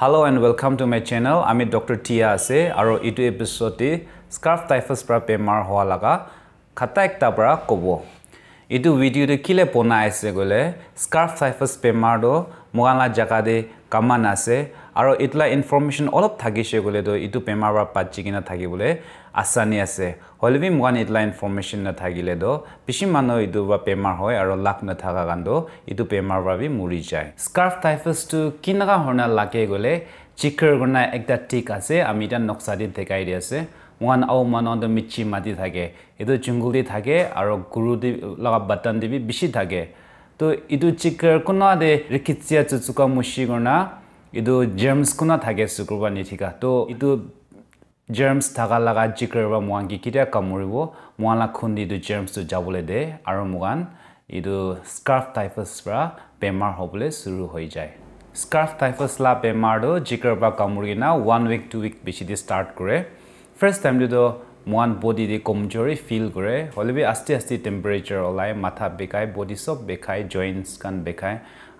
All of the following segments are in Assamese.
hello' and welcome to my channel আমি ডক্টৰ টিয়া আছে আৰু এইটো এপিছডে স্কাৰ্ফ টাইফাছ পৰা বেমাৰ হোৱা লগা খাটা একটাৰ পৰা ক'ব এইটো ভিডিঅ'টো কেলে বনাই আছে গ'লে স্কাৰ্ফ টাইফাছ বেমাৰটো মোগানা জেগাতে কামান আছে আৰু এইটোলা ইনফৰ্মেশ্যন অলপ থাকিছে গ'লেতো এইটো বেমাৰ বা পাতি কিনা থাকিবলৈ আচানি আছে হ'লে বি মোৱান এইটোলা ইনফৰ্মেশ্যন নাথাকিলেতো পিছি মানুহ এইটো বা বেমাৰ হয় আৰু লাভ নাথাকা কাৰণতো এইটো বেমাৰ বা বি মৰি যায় স্কাৰ্ফ টাইফাছটো কেনেকুৱা ধৰণে লাগে গ'লে চিকৰ গণা একদম ঠিক আছে আমি এতিয়া নক্সা দি দেখাই দি আছে মোৱান আও মানুহতো মিচি মাটি থাকে এইটো জুংগুল থাকে আৰু গুৰু দি লগা বাটন দি বি বেছি থাকে তো এইটো চিকৰ কোনো দে ৰিকিৎসিয়া চুচুকা মুচি গণা ইটো জাৰ্মছ কোনে থাকে শুক্ৰবাৰ নিঠিকা তো এইটো জাৰ্মছ থকা লগা জিকাৰ মোৱাংগী কেতিয়া কামুৰিব মোৱালা খুন্দি এইটো জাৰ্মছটো যাবলৈ দে আৰু মোগান এইটো স্কাৰ্ফ টাইফাছ পৰা বেমাৰ হ'বলৈ চুৰু হৈ যায় স্কাৰ্ফ টাইফাছ লা বেমাৰটো জিকাৰ পৰা কামুৰি না ওৱান উইক টু উইক বেছি দি ষ্টাৰ্ট কৰে ফাৰ্ষ্ট টাইমটোতো মোৱান বডিৰে কমজৰি ফিল কৰে হ'লেবি আস্তে আস্তে টেম্পাৰেচাৰ ওলাই মাথা বেকাই বডি চব বেখাই জইণ্টছ কাণ বেখাই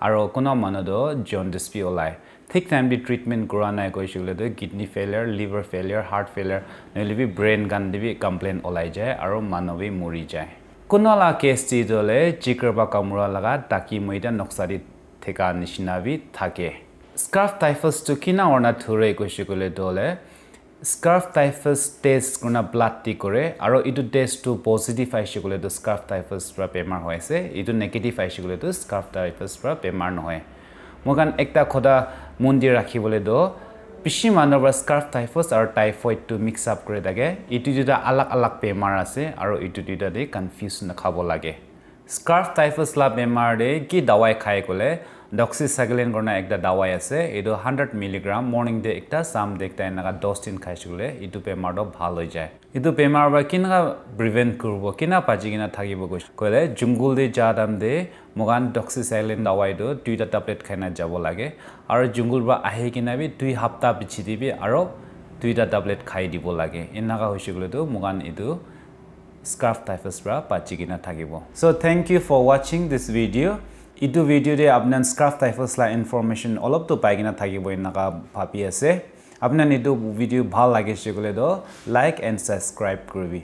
আৰু কোনো মানুহতো জণ্ডিছ বি ওলাই ঠিক টাইম দি ট্ৰিটমেণ্ট কৰা নাই কৈছিলে তই kidney failure liver failure heart failure নহ'লে বি ব্ৰেইন কাণ দিবি কমপ্লেইন ওলাই যায় আৰু মানুহবি মৰি যায় কোনোলা কেছ দি দলে চিকৰ বা কামোৰা তাকি টাকি মৈদা নক্সাৰি ঠেকা নিচিনা বি থাকে স্কাৰ্ফ টাইফাছটো কিনা অৰ্ণাত ধৰে কৈছে ক'লে দলে স্কাৰ্ফ টাইফাছ টেষ্ট কোনো ব্লাডটি কৰে আৰু এইটো টেষ্টটো পজিটিভ আহিছে ক'লেতো স্কাৰ্ফ টাইফাছ পৰা বেমাৰ হৈ আছে এইটো নেগেটিভ আহিছে ক'লেতো স্কাৰ্ফ টাইফাছ পৰা বেমাৰ নহয় মই কাৰণ এটা সদায় মন্দিৰ ৰাখিবলৈ দিওঁ পিছি মানুহৰ পৰা স্কাৰ্ফ টাইফাছ আৰু টাইফইডটো মিক্স আপ কৰি থাকে এইটো দুটা আলাগ আলাগ বেমাৰ আছে আৰু এইটো দুটা দি কনফিউজ নাখাব লাগে স্কাৰ্ফ টাইফাছ লাভ বেমাৰৰে কি দাৱাই খাই ক'লে ডক্সিচাইক্লিন গণনা এটা দাৱাই আছে এইটো হাণ্ড্ৰেড মিলিগ্ৰাম মৰ্ণিং ডে এটা চাম ডে এটা এনেকুৱা দহ দিন খাইছোঁ বোলে এইটো বেমাৰটো ভাল হৈ যায় এইটো বেমাৰৰ পৰা কেনেকৈ প্ৰিভেণ্ট কৰিব কেনেকৈ পাজি কিনা থাকিব গৈছে ক'লে জুংগুল দি যা দাম দে মোকান ডক্সিচাইক্লিন দাৱাইটো দুইটা টেবলেট খাই না যাব লাগে আৰু জুংগুল পৰা আহি কিনে বি দুই সপ্তাহ পিছি দিবি আৰু দুইটা টেবলেট খাই দিব লাগে এনেকুৱা হৈছে বোলেতো মোকান এইটো স্কাৰ্ফ টাইপস পৰা বাচি কিনে থাকিব সো থেংক ইউ ফৰ ৱাচিং দিছ ভিডিঅ' এইটো ভিডিঅ'তে আপোনাৰ স্কাৰ্ফ টাইপস লা ইনফৰমেশ্যন অলপতো পাই কিনে থাকিব এনেকুৱা ভাবি আছে আপোনাৰ এইটো ভিডিঅ' ভাল লাগিছে গ'লে তো লাইক এণ্ড ছাবস্ক্ৰাইব কৰিবি